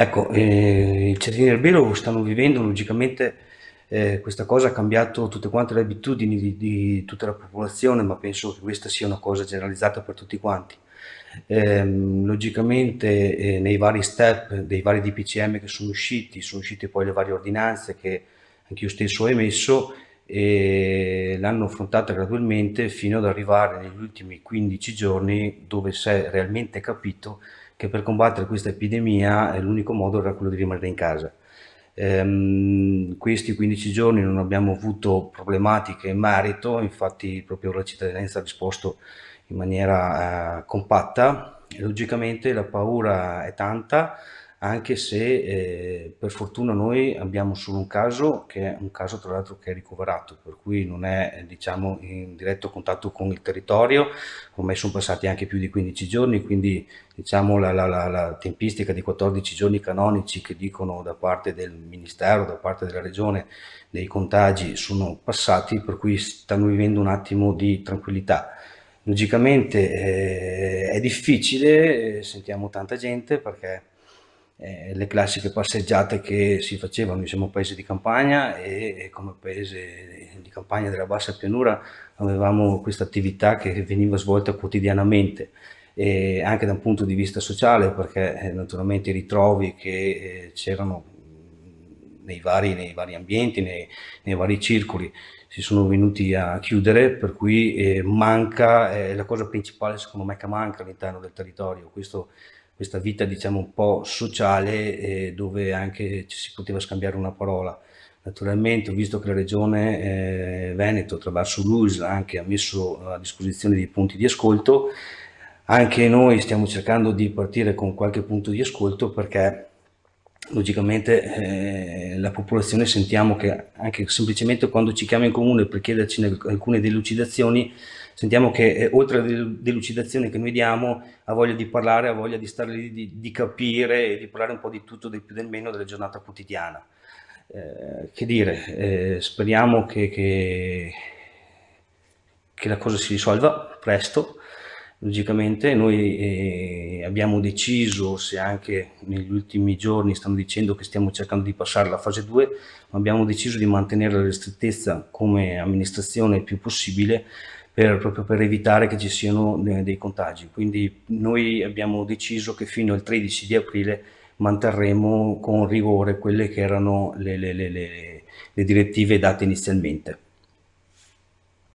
Ecco, eh, i cittadini del Belo stanno vivendo logicamente eh, questa cosa ha cambiato tutte quante le abitudini di, di, tutta la popolazione, ma penso che questa sia una cosa generalizzata per tutti quanti. Ehm, eh, logicamente nei vari step dei vari DPCM che sono usciti, sono uscite poi le varie ordinanze che anche io stesso ho emesso, e l'hanno affrontata gradualmente fino ad arrivare negli ultimi 15 giorni dove si è realmente capito che per combattere questa epidemia eh, l'unico modo era quello di rimanere in casa. Ehm, questi 15 giorni non abbiamo avuto problematiche in merito, infatti proprio la cittadinanza ha risposto in maniera eh, compatta. Logicamente la paura è tanta, anche se eh, per fortuna noi abbiamo solo un caso, che è un caso tra l'altro che è ricoverato, per cui non è eh, diciamo, in diretto contatto con il territorio, ormai sono passati anche più di 15 giorni, quindi diciamo, la, la, la, la, tempistica di 14 giorni canonici che dicono da parte del Ministero, da parte della Regione, dei contagi sono passati, per cui stanno vivendo un attimo di tranquillità. Logicamente eh, è difficile, eh, sentiamo tanta gente perché eh, le classiche passeggiate che si facevano, noi siamo un paese di campagna e, e come paese di campagna della bassa pianura avevamo questa attività che veniva svolta quotidianamente e anche da un punto di vista sociale perché eh, naturalmente i ritrovi che eh, c'erano nei vari, nei vari, ambienti, nei, nei vari circoli si sono venuti a chiudere, per cui eh, manca, eh, la cosa principale secondo me che manca all'interno del territorio, questo questa vita diciamo un po' sociale eh, dove anche ci si poteva scambiare una parola. Naturalmente ho visto che la regione eh, Veneto attraverso Luis anche ha messo a disposizione dei punti di ascolto, anche noi stiamo cercando di partire con qualche punto di ascolto perché logicamente eh, la popolazione sentiamo che anche semplicemente quando ci chiama in comune per chiederci alcune delucidazioni sentiamo che eh, oltre alle delucidazioni che noi diamo ha voglia di parlare, ha voglia di stare lì, di, di capire e di parlare un po' di tutto, del più del meno della giornata quotidiana. Eh, che dire, eh, speriamo che, che, che la cosa si risolva presto Logicamente noi eh, abbiamo deciso, se anche negli ultimi giorni stanno dicendo che stiamo cercando di passare alla fase 2, ma abbiamo deciso di mantenere la ristrettezza come amministrazione il più possibile per, proprio per evitare che ci siano eh, dei contagi. Quindi noi abbiamo deciso che fino al 13 di aprile manterremo con rigore quelle che erano le, le, le, le direttive date inizialmente.